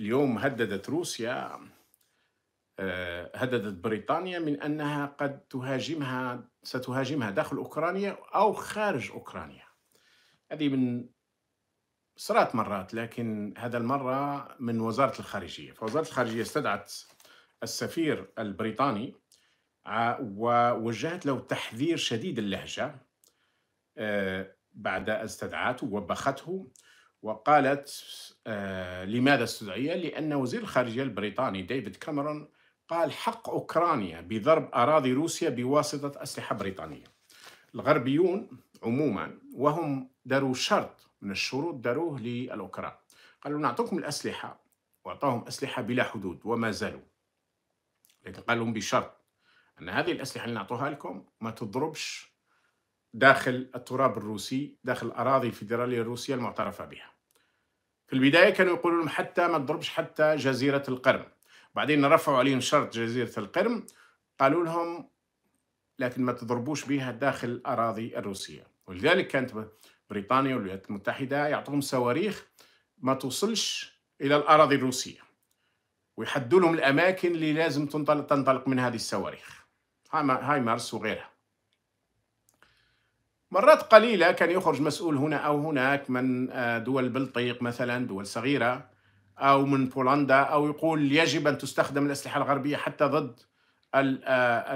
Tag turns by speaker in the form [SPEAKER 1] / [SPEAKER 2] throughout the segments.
[SPEAKER 1] اليوم هددت روسيا آه، هددت بريطانيا من انها قد تهاجمها ستهاجمها داخل اوكرانيا او خارج اوكرانيا هذه من صرات مرات لكن هذا المره من وزاره الخارجيه فوزاره الخارجيه استدعت السفير البريطاني آه، ووجهت له تحذير شديد اللهجه آه، بعد استدعاته وبخته وقالت آه، لماذا استدعي؟ لأن وزير الخارجية البريطاني ديفيد كاميرون قال حق أوكرانيا بضرب أراضي روسيا بواسطة أسلحة بريطانية الغربيون عموما وهم داروا شرط من الشروط داروه للأوكران قالوا نعطوكم الأسلحة وأعطاهم أسلحة بلا حدود وما زالوا لكن قال لهم بشرط أن هذه الأسلحة اللي نعطوها لكم ما تضربش داخل التراب الروسي داخل الأراضي الفيدرالية الروسية المعترفة بها في البداية كانوا يقولوا لهم حتى ما تضربش حتى جزيرة القرم بعدين رفعوا عليهم شرط جزيرة القرم قالوا لهم لكن ما تضربوش بها داخل الأراضي الروسية ولذلك كانت بريطانيا والولايات المتحدة يعطوهم صواريخ ما توصلش إلى الأراضي الروسية ويحدوا لهم الأماكن اللي لازم تنطلق, تنطلق من هذه الصواريخ هاي مارس وغيرها مرات قليلة كان يخرج مسؤول هنا أو هناك من آه، دول البلطيق مثلا دول صغيرة أو من بولندا أو يقول يجب أن تستخدم الأسلحة الغربية حتى ضد آه، آه،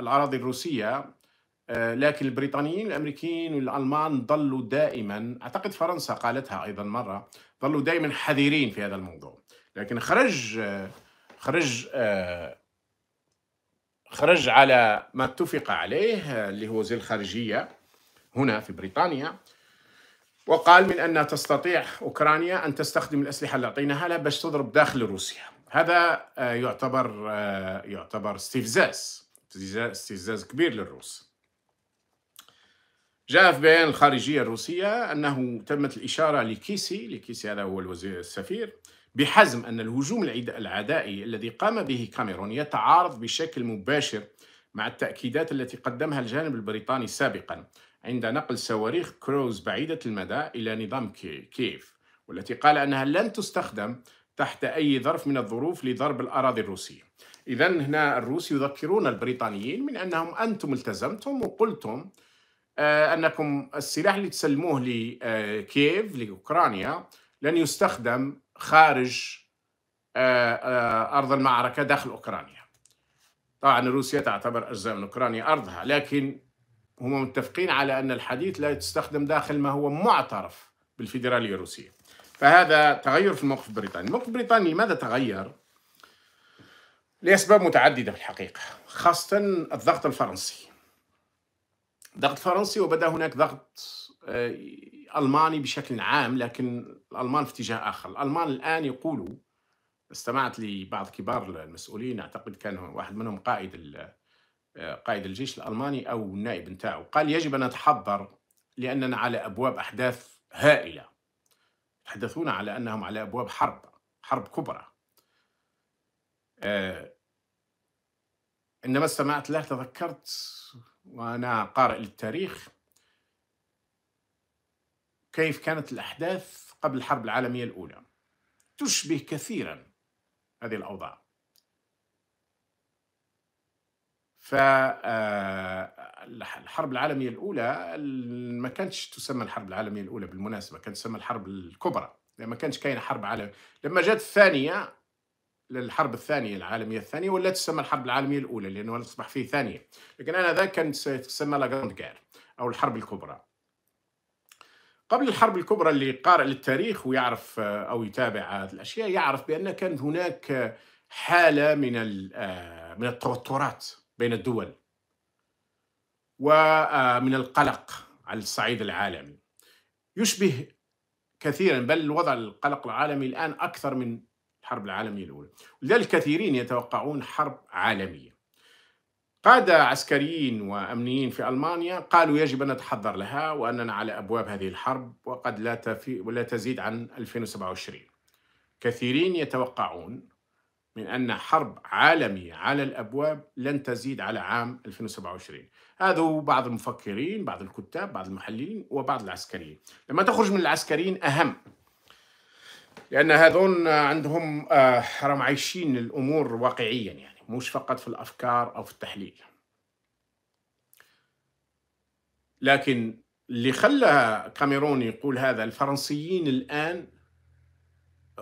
[SPEAKER 1] الأراضي الروسية لكن البريطانيين الأمريكيين والألمان ظلوا دائما أعتقد فرنسا قالتها أيضا مرة ظلوا دائما حذرين في هذا الموضوع لكن خرج خرج خرج على ما اتفق عليه اللي هو وزير الخارجية هنا في بريطانيا وقال من أن تستطيع أوكرانيا أن تستخدم الأسلحة اللي أعطيناها لها باش تضرب داخل روسيا هذا آه، يعتبر آه، يعتبر استفزاز استفزاز كبير للروس جاء في بيان الخارجية الروسية أنه تمت الإشارة لكيسي لكيسي هذا هو الوزير السفير بحزم أن الهجوم العدائي الذي قام به كاميرون يتعارض بشكل مباشر مع التأكيدات التي قدمها الجانب البريطاني سابقا عند نقل صواريخ كروز بعيدة المدى إلى نظام كييف والتي قال أنها لن تستخدم تحت أي ظرف من الظروف لضرب الأراضي الروسية إذا هنا الروس يذكرون البريطانيين من أنهم أنتم التزمتم وقلتم آه، أنكم السلاح اللي تسلموه لكييف آه، لأوكرانيا لن يستخدم خارج آه، أرض المعركة داخل أوكرانيا طبعا روسيا تعتبر أجزاء من أوكرانيا أرضها لكن هم متفقين على أن الحديث لا يستخدم داخل ما هو معترف بالفيدرالية الروسية فهذا تغير في الموقف البريطاني الموقف البريطاني لماذا تغير؟ لأسباب متعددة في الحقيقة خاصة الضغط الفرنسي ضغط فرنسي وبدأ هناك ضغط آه، ألماني بشكل عام لكن الألمان في اتجاه آخر الألمان الآن يقولوا استمعت لبعض كبار المسؤولين أعتقد كان واحد منهم قائد قائد الجيش الألماني أو النائب نتاعو قال يجب أن نتحضر لأننا على أبواب أحداث هائلة يتحدثون على أنهم على أبواب حرب حرب كبرى آه عندما استمعت له تذكرت وأنا قارئ للتاريخ كيف كانت الأحداث قبل الحرب العالمية الأولى تشبه كثيرا هذه الأوضاع فالحرب آه، العالمية الأولى ما كانتش تسمى الحرب العالمية الأولى بالمناسبة كانت تسمى الحرب الكبرى يعني ما كانتش كاينة حرب عالمية لما جات الثانية للحرب الثانية العالمية الثانية ولا تسمى الحرب العالمية الأولى لأنه أصبح فيه ثانية لكن أنا ذاك كانت تسمى لا جراند أو الحرب الكبرى قبل الحرب الكبرى اللي قارئ للتاريخ ويعرف آه، أو يتابع هذه الأشياء يعرف بأن كانت هناك حالة من آه، من التوترات بين الدول ومن القلق على الصعيد العالمي يشبه كثيرا بل الوضع القلق العالمي الآن أكثر من الحرب العالمية الأولى لذلك كثيرين يتوقعون حرب عالمية قادة عسكريين وأمنيين في ألمانيا قالوا يجب أن نتحضر لها وأننا على أبواب هذه الحرب وقد لا, تفي ولا تزيد عن 2027 كثيرين يتوقعون من أن حرب عالمية على الأبواب لن تزيد على عام 2027 هذا بعض المفكرين بعض الكتاب بعض المحللين وبعض العسكريين لما تخرج من العسكريين أهم لأن هذون عندهم حرام آه، عايشين الأمور واقعيا يعني مش فقط في الأفكار أو في التحليل لكن اللي خلى كاميرون يقول هذا الفرنسيين الآن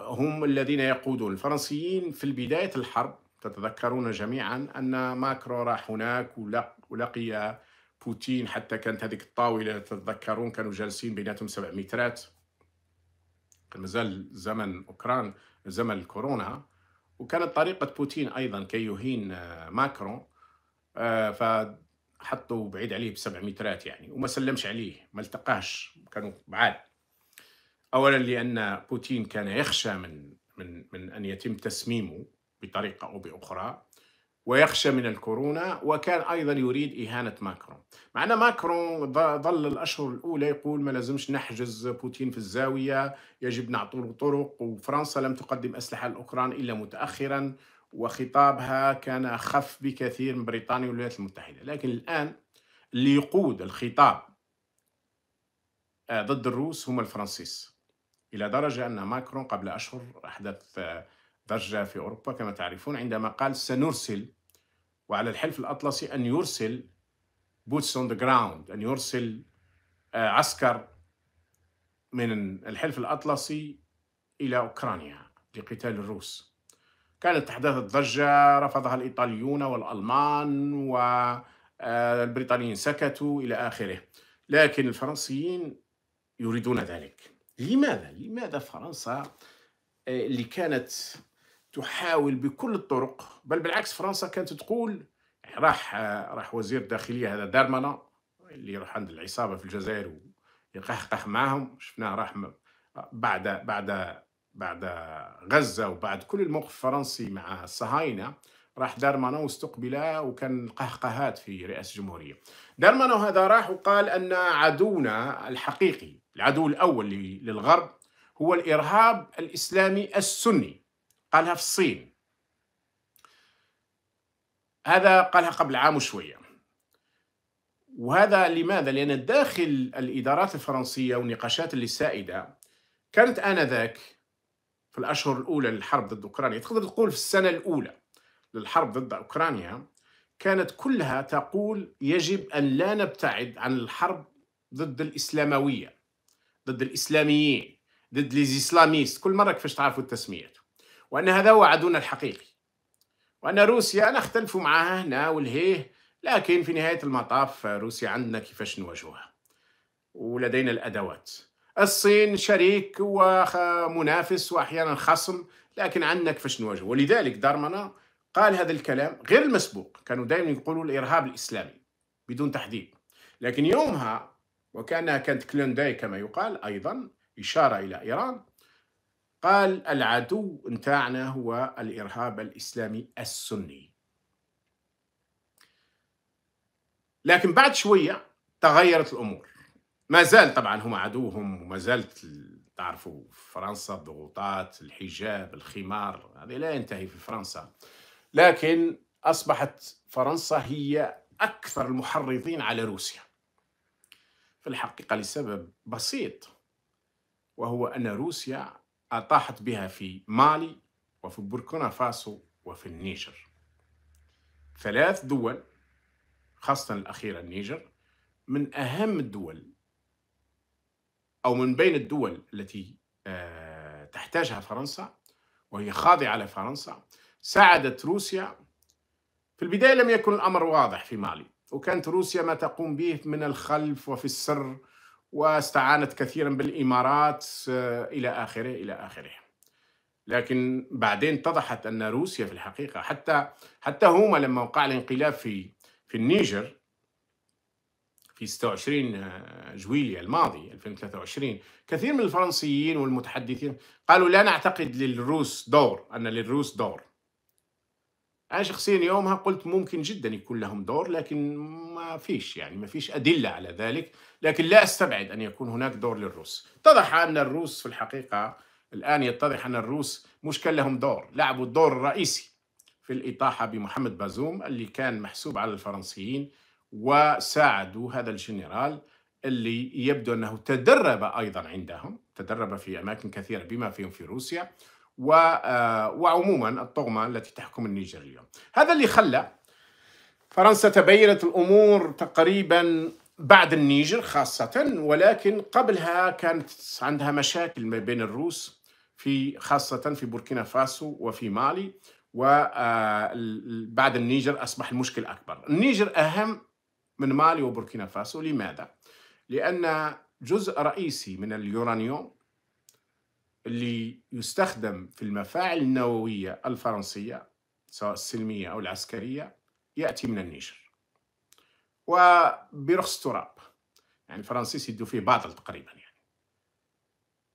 [SPEAKER 1] هم الذين يقودون الفرنسيين في بداية الحرب تتذكرون جميعا أن ماكرو راح هناك ولقي بوتين حتى كانت هذيك الطاولة تتذكرون كانوا جالسين بيناتهم سبع مترات مازال زمن أوكران زمن الكورونا وكانت طريقة بوتين أيضا كي يهين ماكرون آه، فحطوا بعيد عليه بسبع مترات يعني وما سلمش عليه ما التقاش كانوا بعاد اولا لان بوتين كان يخشى من من من ان يتم تسميمه بطريقه او باخرى ويخشى من الكورونا وكان ايضا يريد اهانه ماكرون مع ان ماكرون ظل الاشهر الاولى يقول ما لازمش نحجز بوتين في الزاويه يجب نعطوه له طرق وفرنسا لم تقدم اسلحه لاوكران الا متاخرا وخطابها كان اخف بكثير من بريطانيا والولايات المتحده لكن الان اللي يقود الخطاب آه، ضد الروس هم الفرنسيس إلى درجة أن ماكرون قبل أشهر أحدث ضجة في أوروبا كما تعرفون عندما قال سنرسل وعلى الحلف الأطلسي أن يرسل بوتس اون ذا جراوند أن يرسل آه، عسكر من الحلف الأطلسي إلى أوكرانيا لقتال الروس كانت أحداث ضجة رفضها الإيطاليون والألمان والبريطانيين آه، سكتوا إلى آخره لكن الفرنسيين يريدون ذلك لماذا لماذا فرنسا آه، اللي كانت تحاول بكل الطرق بل بالعكس فرنسا كانت تقول راح راح وزير الداخليه هذا دارمانا اللي راح عند العصابه في الجزائر ويقحقح معهم شفناه راح بعد بعد بعد غزه وبعد كل الموقف الفرنسي مع الصهاينه راح دارمانو واستقبل وكان القهقهات في رئاسه الجمهوريه. دارمانو هذا راح وقال ان عدونا الحقيقي العدو الأول للغرب هو الإرهاب الإسلامي السني قالها في الصين هذا قالها قبل عام وشوية وهذا لماذا؟ لأن داخل الإدارات الفرنسية والنقاشات اللي سائدة كانت آنذاك في الأشهر الأولى للحرب ضد أوكرانيا تقدر تقول في السنة الأولى للحرب ضد أوكرانيا كانت كلها تقول يجب أن لا نبتعد عن الحرب ضد الإسلاموية ضد الاسلاميين ضد ليزيسلاميست كل مره كيفاش تعرفوا التسميات وان هذا وعدنا الحقيقي وان روسيا نختلف معها هنا والهيه لكن في نهايه المطاف روسيا عندنا كيفاش نواجهها ولدينا الادوات الصين شريك ومنافس واحيانا خصم لكن عندنا كيفاش نواجهه ولذلك دارمنا قال هذا الكلام غير المسبوق كانوا دائما يقولوا الارهاب الاسلامي بدون تحديد لكن يومها وكأنها كانت كلونداي كما يقال أيضا إشارة إلى إيران قال العدو نتاعنا هو الإرهاب الإسلامي السني لكن بعد شوية تغيرت الأمور ما زال طبعا هم عدوهم وما زالت تعرفوا فرنسا الضغوطات الحجاب الخمار هذه لا ينتهي في فرنسا لكن أصبحت فرنسا هي أكثر المحرضين على روسيا في الحقيقة لسبب بسيط وهو أن روسيا أطاحت بها في مالي وفي بوركونا فاسو وفي النيجر ثلاث دول خاصة الأخيرة النيجر من أهم الدول أو من بين الدول التي آه، تحتاجها فرنسا وهي خاضعة لفرنسا ساعدت روسيا في البداية لم يكن الأمر واضح في مالي وكانت روسيا ما تقوم به من الخلف وفي السر واستعانت كثيرا بالامارات آه، الى اخره الى اخره. لكن بعدين اتضحت ان روسيا في الحقيقه حتى حتى هما لما وقع الانقلاب في في النيجر في 26 آه، جويليا الماضي 2023 كثير من الفرنسيين والمتحدثين قالوا لا نعتقد للروس دور ان للروس دور انا شخصيا يومها قلت ممكن جدا يكون لهم دور لكن ما فيش يعني ما فيش ادله على ذلك لكن لا استبعد ان يكون هناك دور للروس اتضح ان الروس في الحقيقه الان يتضح ان الروس مش كان لهم دور لعبوا الدور الرئيسي في الاطاحه بمحمد بازوم اللي كان محسوب على الفرنسيين وساعدوا هذا الجنرال اللي يبدو انه تدرب ايضا عندهم تدرب في اماكن كثيره بما فيهم في روسيا آه، وعموما الطغمة التي تحكم النيجر اليوم هذا اللي خلى فرنسا تبينت الأمور تقريبا بعد النيجر خاصة ولكن قبلها كانت عندها مشاكل ما بين الروس في خاصة في بوركينا فاسو وفي مالي وبعد آه، النيجر أصبح المشكل أكبر النيجر أهم من مالي وبوركينا فاسو لماذا؟ لأن جزء رئيسي من اليورانيوم اللي يستخدم في المفاعل النووية الفرنسية سواء السلمية أو العسكرية يأتي من النيجر وبرخص تراب يعني الفرنسيس يدو فيه باطل تقريبا يعني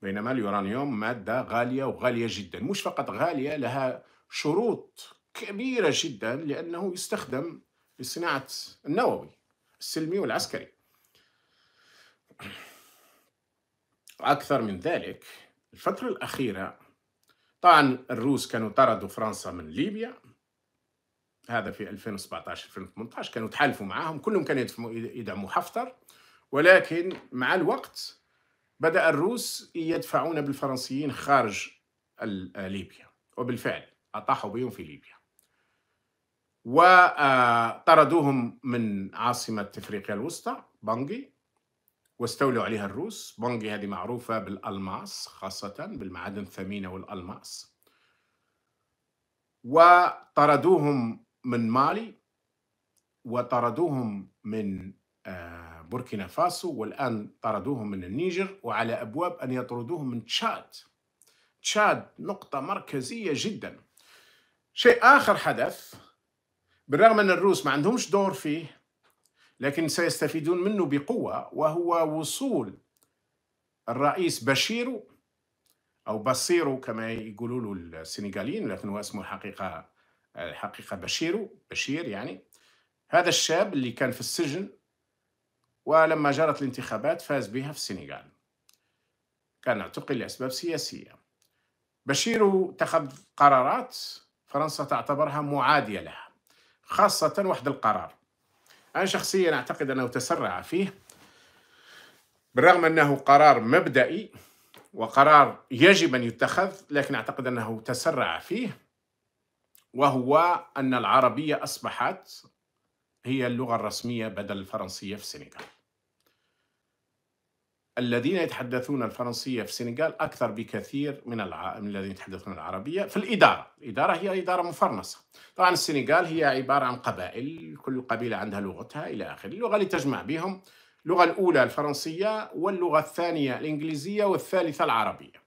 [SPEAKER 1] بينما اليورانيوم مادة غالية وغالية جدا مش فقط غالية لها شروط كبيرة جدا لأنه يستخدم لصناعة النووي السلمي والعسكري أكثر من ذلك الفترة الأخيرة طبعا الروس كانوا طردوا فرنسا من ليبيا هذا في 2017 2018 كانوا تحالفوا معاهم كلهم كانوا يدعموا حفتر ولكن مع الوقت بدأ الروس يدفعون بالفرنسيين خارج ليبيا وبالفعل أطاحوا بهم في ليبيا وطردوهم من عاصمة إفريقيا الوسطى بانجي واستولوا عليها الروس بونجي هذه معروفة بالألماس خاصة بالمعادن الثمينة والألماس وطردوهم من مالي وطردوهم من آه، بوركينا فاسو والآن طردوهم من النيجر وعلى أبواب أن يطردوهم من تشاد تشاد نقطة مركزية جدا شيء آخر حدث بالرغم أن الروس ما عندهمش دور فيه لكن سيستفيدون منه بقوة وهو وصول الرئيس بشيرو أو بصيرو كما يقولون السنغاليين لكن هو اسمه الحقيقة الحقيقة بشيرو بشير يعني هذا الشاب اللي كان في السجن ولما جرت الانتخابات فاز بها في السنغال كان اعتقل لأسباب سياسية بشيرو اتخذ قرارات فرنسا تعتبرها معادية لها خاصة واحد القرار أنا شخصيا أعتقد أنه تسرع فيه بالرغم أنه قرار مبدئي وقرار يجب أن يتخذ لكن أعتقد أنه تسرع فيه وهو أن العربية أصبحت هي اللغة الرسمية بدل الفرنسية في السنغال الذين يتحدثون الفرنسية في السنغال أكثر بكثير من الذين يتحدثون العربية في الإدارة الإدارة هي إدارة مفرنسة طبعا السنغال هي عبارة عن قبائل كل قبيلة عندها لغتها إلى آخره اللغة اللي تجمع بهم اللغة الأولى الفرنسية واللغة الثانية الإنجليزية والثالثة العربية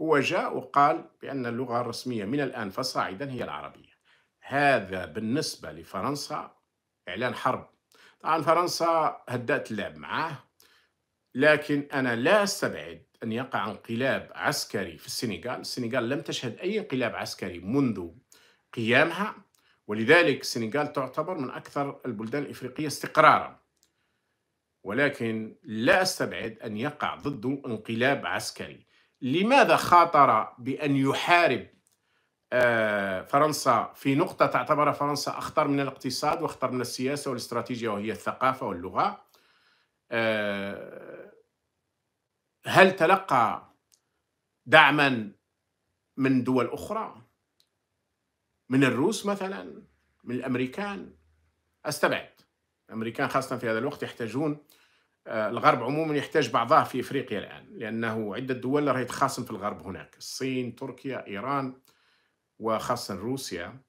[SPEAKER 1] هو جاء وقال بأن اللغة الرسمية من الآن فصاعدا هي العربية هذا بالنسبة لفرنسا إعلان حرب طبعا فرنسا هدأت اللعب معاه لكن أنا لا أستبعد أن يقع انقلاب عسكري في السنغال السنغال لم تشهد أي انقلاب عسكري منذ قيامها ولذلك السنغال تعتبر من أكثر البلدان الإفريقية استقرارا ولكن لا أستبعد أن يقع ضده انقلاب عسكري لماذا خاطر بأن يحارب آه، فرنسا في نقطة تعتبر فرنسا أخطر من الاقتصاد وأخطر من السياسة والاستراتيجية وهي الثقافة واللغة آه، هل تلقى دعما من دول أخرى من الروس مثلا من الأمريكان أستبعد الأمريكان خاصة في هذا الوقت يحتاجون آه، الغرب عموما يحتاج بعضها في افريقيا الان لانه عده دول راهي تخاصم في الغرب هناك الصين تركيا ايران وخاصه روسيا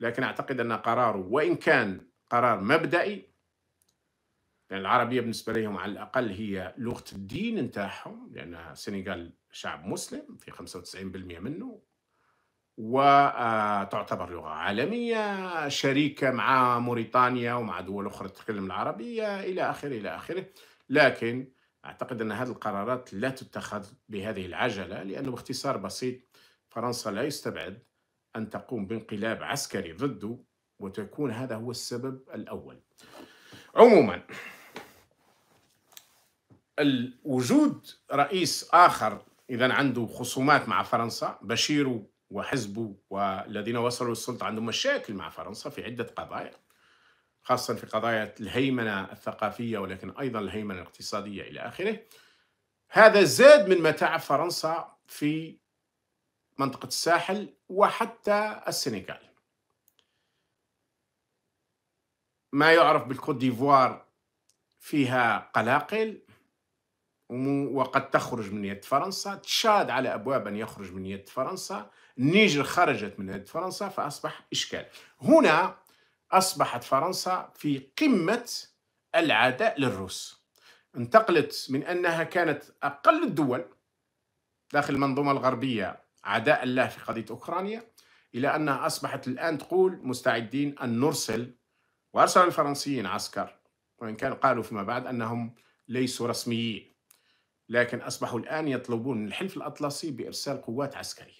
[SPEAKER 1] لكن اعتقد ان قراره وان كان قرار مبدئي لأن العربية بالنسبة لهم على الأقل هي لغة الدين نتاعهم لأن السنغال شعب مسلم في 95% منه وتعتبر آه، لغة عالمية شريكة مع موريتانيا ومع دول أخرى تتكلم العربية إلى آخره إلى آخره لكن أعتقد أن هذه القرارات لا تتخذ بهذه العجلة لأنه باختصار بسيط فرنسا لا يستبعد أن تقوم بانقلاب عسكري ضده وتكون هذا هو السبب الأول عموما وجود رئيس آخر إذا عنده خصومات مع فرنسا بشير وحزبه والذين وصلوا للسلطة عندهم مشاكل مع فرنسا في عدة قضايا خاصة في قضايا الهيمنة الثقافية ولكن أيضا الهيمنة الاقتصادية إلى آخره هذا زاد من متاع فرنسا في منطقة الساحل وحتى السنغال ما يعرف بالكوت ديفوار فيها قلاقل وقد تخرج من يد فرنسا تشاد على أبواب أن يخرج من يد فرنسا النيجر خرجت من يد فرنسا فأصبح إشكال هنا أصبحت فرنسا في قمة العداء للروس انتقلت من أنها كانت أقل الدول داخل المنظومة الغربية عداء الله في قضية أوكرانيا إلى أنها أصبحت الآن تقول مستعدين أن نرسل وأرسل الفرنسيين عسكر وإن كان قالوا فيما بعد أنهم ليسوا رسميين لكن أصبحوا الآن يطلبون من الحلف الأطلسي بإرسال قوات عسكرية